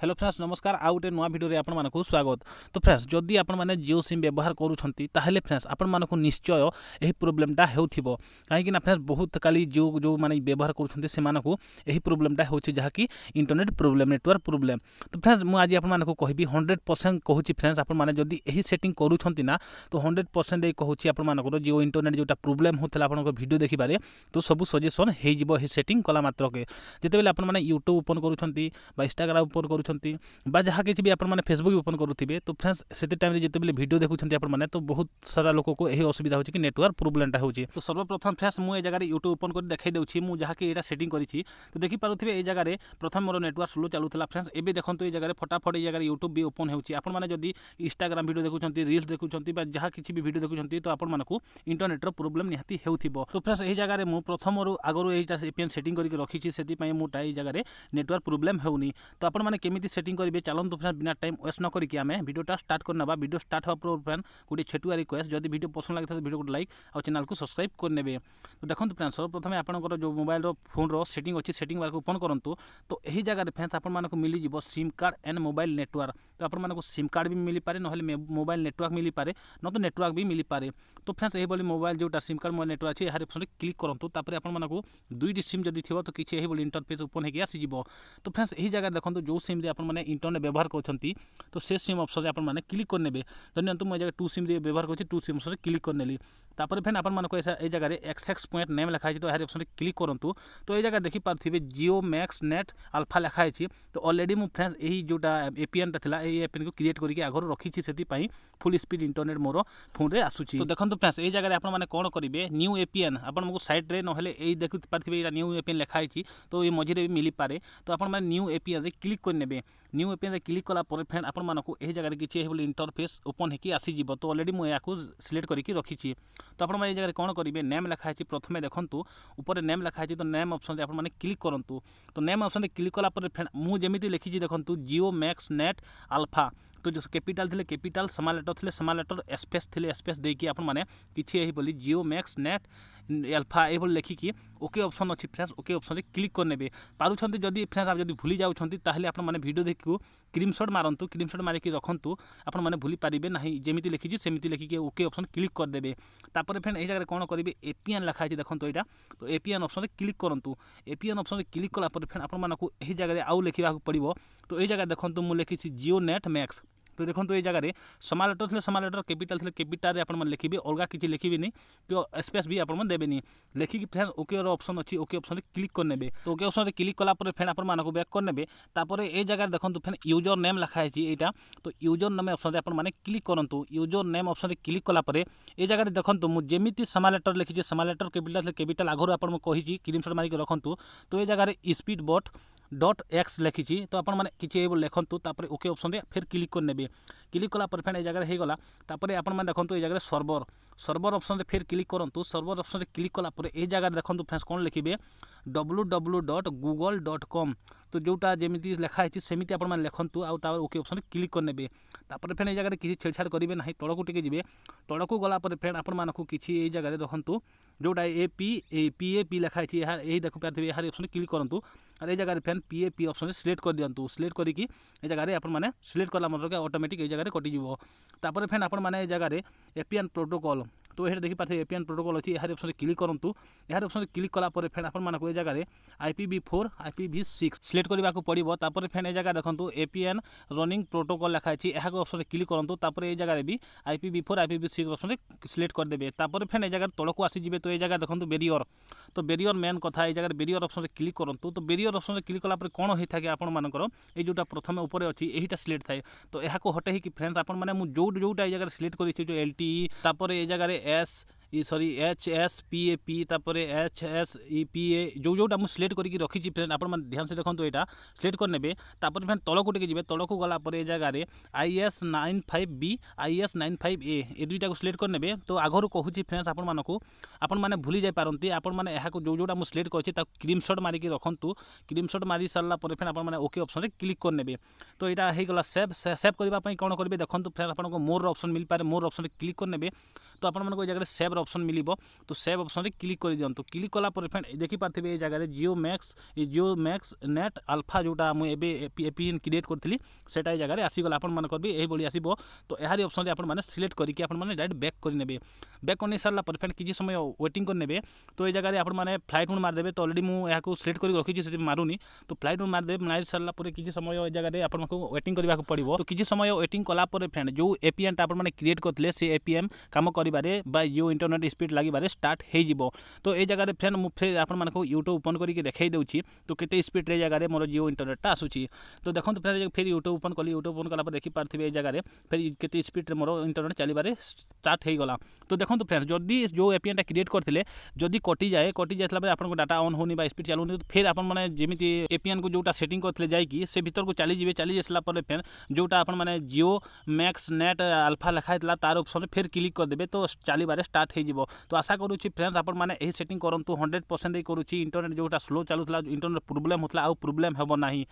hello friends नमस्कार आउ गोटे नुआ भिडियो आपण मानक स्वागत तो फ्रेंड्स जदि आपण मैंने जियो सिम व्यवहार करुँच ताहले फ्रेंड्स आपण मानक निश्चय यही प्रोब्लेमटा हो कहीं फ्रेंड्स बहुत काली जो जो मैंने व्यवहार करुँच से प्रोब्लेमटा हो इंटरनेट प्रोब्लेम नेटवर्क प्रोब्लेम तो फ्रेंड्स मुझे आज आपण मानक हंड्रेड परसेंट कहूँ फ्रेंड्स आपण मैंने यही सेटिंग करुँचना तो हंड्रेड परसेंट कहूँ आपण मानक इंटरनेट जो प्रोब्लेम होता है आप भिडियो देखिबारे तो सब सजेसन हो सेटिंग कला मात्रके जितेबाला आपण यूट्यूब ओपन करुँच इनग्राम ओपन करुँच দেখুছেন বা যা কিছু বি আপনার ফেসবুক ওপন করুবে তো ফ্রেন্ডস সেতে টাইমে যেতবে ভিডিও দেখুছেন আপনার তো বহুত সারা লোককে এই অসুবিধা হচ্ছে কি নেটওয়ার্ক প্রোবলেমটা হচ্ছে তো সর্বপ্রথম ফ্রেন্ডস মু এই জায়গায় ইউট্যুব ওপন করে দেখাই দেছি মু যাকে এটা সেটিং করেছি তো দেখিপারে এই জায়গায় প্রথম মোট নেটওয়ার্ক স্লো চালুলা ফ্রেন্ডস এবে দেখুন এই জায়গায় ফটাফট এই জায়গায় ইউট্যুব বি ওপন হচ্ছে আপনার যদি ইনস্টাগ্রাম ভিডিও দেখুছেন রিলস দেখুছেন বা যা কিছু বি ভিডিও দেখুছেন তো আপনার ইন্টরনেটর প্রোবলেম নিহতি হেউথিব তো ফ্রেন্ডস এই জায়গায় মু প্রথমর আগর এইটা এপিএন সেটিং করি রখিছি সেপাই মুটা এই জায়গায় নেটওয়ার্ক প্রোবলেম হেউনি তো আপনার কেমি केमी सेट करेंगे चलत फ्रेंड बिना टाइम वेस्ट न करके आम भिडियो स्टार्ट करने भिडियो स्टार्ट हो पूर्व फ्रेंड गोटे छेटुआ रिक्वेस्ट जब भिडियो पसंद लगे तो भिडियो को लाइक और चैनल को सब्सक्राइब करने तो देखो फ्रेंड्स सर्वप्रथम आपंकर जो मोबाइल फोन रेटिंग अच्छी सेट बार ओपन करूँ तो यही जगह फ्रेंड्स आपको मिलजिव sim card and mobile network तो आपको सीम कार्ड भी मिल पाए ना मोबाइल नेटवर्क मिल पाए न तो नेटवर्क भी मिल पाए तो फ्रेंड्स यही मोबाइल जो सीम कार्ड मोबाइल नेटवर्क अच्छी यार क्लिक करूँ आपको दुईट सीम जब थी तो किसी इंटरफेस ओपन हो तो फ्रेंड्स यही जगह देखो जो सीम्रे आपने इंटरनेट व्यवहार करते तो से सीम अप्सन आपने क्लिक करेंगे धनियंतु मुझे जगह टू सीम व्यवहार करती टू सीम अप्सन क्लिक करने तापर फेन आपको ये जगह एक्सएक्स पॉइंट नेम लिखाई तो यार अप्सन क्लिक करूँ तो ये जगह देखिपार थे जिओ मैक्स नेट आलफा लिखाई तो अलरेडी मुझ फ्रेंड्स यही जो एपीएन टाला एपीएन को क्रिएट करके आगे रखी से फुल स्पीड इंटरनेट मोर फोन में आसू तो देखो फ्रेंड्स यही जगह आपने कौन करेंगे न्यू एपीएन आपको सैड्रे ना देखिपारे न्यू एपीएन लिखाई तो ये मझे भी मिल पाए तो आपू एपीएन क्लिक करेंगे পারিবে ନ୍ୟୁ ୱେପେନ୍ରେ କ୍ଲିକ୍ କଲା ପରେ ଫ୍ରେଣ୍ଡ ଆପଣମାନଙ୍କୁ ଏହି ଜାଗାରେ କିଛି ଏହିଭଳି ଇଣ୍ଟରଫେସ୍ ଓପନ୍ ହୋଇକି ଆସିଯିବ ତ ଅଲରେଡ଼ି ମୁଁ ଏହାକୁ ସିଲେକ୍ଟ କରିକି ରଖିଛି ତ ଆପଣମାନେ ଏହି ଜାଗାରେ କ'ଣ କରିବେ ନେମ୍ ଲେଖା ହେଇଛି ପ୍ରଥମେ ଦେଖନ୍ତୁ ଉପରେ ନେମ୍ ଲେଖା ହେଇଛି ତ ନେମ୍ ଅପସନ୍ରେ ଆପଣମାନେ କ୍ଲିକ୍ କରନ୍ତୁ ତ ନେମ୍ ଅପସନ୍ରେ କ୍ଲିକ୍ କଲା ପରେ ଫ୍ରେଣ୍ଡ ମୁଁ ଯେମିତି ଲେଖିଛି ଦେଖନ୍ତୁ ଜିଓ ମ୍ୟାକ୍ସ ନେଟ୍ ଆଲଫା ତ ଯେଉଁ କ୍ୟାପିଟାଲ୍ ଥିଲେ କ୍ୟାପିଟାଲ୍ ସମାଲେଟର୍ ଥିଲେ ସମାଲେଟର୍ ଏସ୍ପେସ୍ ଥିଲେ ଏସ୍ପେସ୍ ଦେଇକି ଆପଣମାନେ କିଛି ଏହିଭଳି ଜିଓ ମ୍ୟାକ୍ସ ନେଟ୍ ଆଲଫା ଏଭଳି ଲେଖିକି ଓକେ ଅପସନ୍ ଅଛି ଫ୍ରେଣ୍ଡସ୍ ଓକେ ଅପସନ୍ରେ କ୍ଲିକ୍ କରିନେବେ ପାରୁଛନ୍ତି ଯଦି ଫ୍ରେଣ୍ଡସ୍ ଆପଣ ଯଦି ଭୁଲି ଯାଉଛନ୍ତି ତାହେଲେ ଆପଣମାନେ ଭିଡ଼ିଓ ଦେଖିକୁ ସ୍କ୍ରିନ୍ସଟ୍ ମାରନ୍ତୁ ସ୍କ୍ରିନ୍ସଟ୍ ମାରିକି ରଖନ୍ତୁ ଆପଣମାନେ ଭୁଲି ପାରିବେ ନାହିଁ ଯେମିତି ଲେଖିଛି ସେମିତି ଲେଖିକି ଓକେ ଅପସନ୍ କ୍ଲିକ୍ କରିଦେବେ ତାପରେ ଫ୍ରେଣ୍ଡ ଏହି ଜାଗାରେ କ'ଣ କରିବେ ଏପିଆନ୍ ଲେଖା ହେଇଛି ଦେଖନ୍ତୁ ଏଇଟା ତ ଏପିଆନ୍ ଅପସନ୍ରେ କ୍ଲିକ୍ କରନ୍ତୁ ଏପିଆନ୍ ଅପସନ୍ରେ କ୍ଲିକ୍ କଲା ପରେ ଫ୍ରେଣ୍ଡ ଆପଣମାନଙ୍କୁ ଏହି ଜାଗାରେ ଆଉ ଲେଖିବାକୁ ପଡ଼ିବ ତ ଏହି ଜାଗାରେ ଦେଖନ୍ତୁ ମୁଁ ଲେଖିଛି ଜିଓ ନେଟ୍ ମ୍ୟାକ୍ସ তো দেখুন এই জায়গায় সমালেটর লে সমালেটর ক্যাপিটাল লে ক্যাপিটালে আপনার লিখবে অলগা কিছু লিখবেনি কি স্পেস বি আপনার দেবেনি লিখিকি ফের ওকের অপসন অছি ওকে অপসনে ক্লিক করে নেবে তো ওকে অপসনে ক্লিক কলাপরে ফের আপনার ব্যাক করে নেবে তাপরে এই জায়গায় দেখুন ফের ইউজর নেম লেখা হয়েছে এইটা তো ইউজর নেম অপসনে আপনার ক্লিক করতু ইউজর নেম অপসনে ক্লিক কলাপরে এই জায়গায় দেখুন মু যেমি সমালেটর লিখিছি সমালেটর ক্যাপিটাল লে ক্যাপিটাল আগর আপনার কী স্ক্রিনশট মারিকি রাখতু তো এই জায়গায় স্পিড বট ডট এক্স লিখিছি তো আপনার কিছু এইভাবে লেখন্তু তাপরে ওকে অপশন দিয়ে ফের ক্লিক করে নেবে ক্লিক কলা পরে ফেন এই জায়গায় হয়ে গলা তাপরে আপনার দেখুন এই জায়গায় সর্ভর সর্ভর অপশন ফের ক্লিক করতু সর্ভর অপশন ক্লিক কলা পরে এই জায়গায় দেখুন ফ্রেন্ডস কোণ লিখবে W W dot Google dot com তো যেটা যেমি লেখা হয়েছে সেমিটি আপনার লেখন্তু আবার ওকে অপশন ক্লিক করে নেবে তাপরে ফেন এই জায়গায় কিছু ছেড়ছাড় করবে না তলকু টিকি যাবে তলকু গলা পরে ফেন আপনার কিছু এই জায়গায় দেখুন যেটা A P A P A P লেখা হয়েছে এই দেখুন পারে এই অপশন ক্লিক করতু আর এই জায়গায় ফেন ବର୍ତ୍ତମାନ ପି ଏ ପି ଅପସନ୍ରେ ସିଲେକ୍ଟ କରିଦିଅନ୍ତୁ ସିଲେକ୍ଟ କରିକି ଏ ଜାଗାରେ ଆପଣମାନେ ସିଲେକ୍ଟ କଲା ମାତ୍ରକେ ଅଟୋମେଟିକ୍ ଏଇ ଜାଗାରେ କଟିଯିବ ତାପରେ ଫେନ୍ ଆପଣମାନେ ଏ ଜାଗାରେ ଏପିଆନ୍ ପ୍ରୋଟୋକଲ୍ তো এখানে দেখিপারে এপিএন প্রোটোকল অছি এর অপসনরে ক্লিক করতু এর অপসনরে ক্লিক কলা পরে ফেন আপনার এই জায়গায় IPv four IPv six select করা পড়ব তাপরে ফেন এই জায়গায় দেখুন এপিএন রনিং প্রোটোকল লেখা আছে এখন অপসনরে ক্লিক করতু তাপরে এই জায়গায় B IPv four IPv six অপসনরে সিলেক্ট করেদেবে তাপরে ফেন এই জায়গার তলকু আসিযে তো এই জায়গায় দেখুন বেরিয়র তো বেরিয়র মেন কথা এই জায়গায় বেরিয়র অপসনরে ক্লিক করতু তো বেরিয়র অপসনরে ক্লিক কলা পরে কোণ হয়ে থাকে আপনার এই যেটা প্রথমে উপরে অছি এইটা সিলেক্ট থাকে তো এখন হটাইকি ফ্রেন্ডস আপনার মানে যেটা যেটা এই জায়গায় সিলেক্ট করেছি যে এল টি তাপরে এই জায়গায় S सरी H S P A P पीतापर H S E P A जो जो मुझे सिलेक्ट करके रखी फ्रेंड आपन से देखो यहाँ सिलेक्ट करेंगे फ्रेंड तल को जब तल को गला जगह I S nine five B I S nine five A ये दुईटा को सिलेक्ट करेंगे तो आगर कहूँ फ्रेंड्स आपण मैंने भूली जापारती आपण मैंने जो जो मुझे सिलेक्ट करें तो सट मारिक रखु क्रीम सट मारि सारा फ्रेंड आपने ओके अप्सन में क्लिक करेंगे तो यहाँ हो गला सेव सेव करने कौन करेंगे देखो फ्रेंड आप मोर अप्सन मिल पाए मोर अप्सन क्लिक करेंगे तो आपको जगह सेव অপশন মিলিব তো সেভ অপশনতে ক্লিক কৰি দিওন তো ক্লিক কৰা পৰে ফ্ৰেণ্ড এই দেখি পাতিবি এই জাগাৰ জيو แม ক্স জো แม ক্স নেট আলফা জুটাম এপি পিন ক্ৰিয়েট কৰতিলি seta জাগাৰ আছি গলা আপোন মানে কৰবি এই বঢ়ি আছিব তো এহাৰী অপশনতে আপোন মানে সিলেক্ট কৰি কি আপোন মানে ৰেট বেক কৰি নেবে বেক কৰি সালা পৰে ফ্ৰেণ্ড কিজি সময় হোৱেটিং কৰনেবে তো এই জাগাৰ আপোন মানে ফ্লাইট মু মারদেবে তো অলৰেডি মু ইয়াকো সিলেক্ট কৰি ৰাখিছি সি মারুনি তো ফ্লাইট মু মারদেবে মানে সালা পৰে কিজি সময় এই জাগাৰ আপোনাকো হোৱেটিং কৰিব লাগিব তো কিজি সময় হোৱেটিং কৰা পৰে ফ্ৰেণ্ড জৌ এপি আন আপোন মানে ক্ৰিয়েট কৰিলে সে এপি এম কাম কৰিবাৰে বা ইউ ইনট इंटरनेट स्पीड लगे स्टार्ट हो तो ये जगह फ्रेंड मुझे आपको यूट्यूब ओपन करके देखाई तो कैसे स्पीड जगह मोर जियो इंटरनेटा आसूसी तो देखते फ्रेंड फिर यूट्यूब ओपन कल यूट्यूब ओपन कला ये जगह फिर कैसे स्पीड में मोर इंटरनेट चलिए स्टार्ट हो गला तो देखते फ्रेंड जदि जो एपीएन क्रिएट करते जदि कटि जाए कटी जाए आप डाटा अन् होनी स्पीड चलो फिर आपने जमी एपीएन को जो सेटिंग करते जाए भितर को चली जाए चली जा फ्रेंड जो आप जिओ मैक्स नेट आलफा लिखाई थी तार अप्सन फिर क्लिक करदे तो चलिए स्टार्ट ହୋଇଯିବ ତ ଆଶା କରୁଛି ଫ୍ରେଣ୍ଡସ୍ ଆପଣମାନେ ଏହି ସେଟିଂ କରନ୍ତୁ ହଣ୍ଡ୍ରେଡ଼ ପରସେଣ୍ଟ କରୁଛି ଇଣ୍ଟରନେଟ୍ ଯେଉଁଟା ସ୍ଲୋ ଚାଲୁଥିଲା ଇଣ୍ଟରନେଟ୍ ପ୍ରୋବ୍ଲେମ୍ ହେଉଥିଲା ଆଉ ପ୍ରୋବ୍ଲେମ୍ ହେବ ନାହିଁ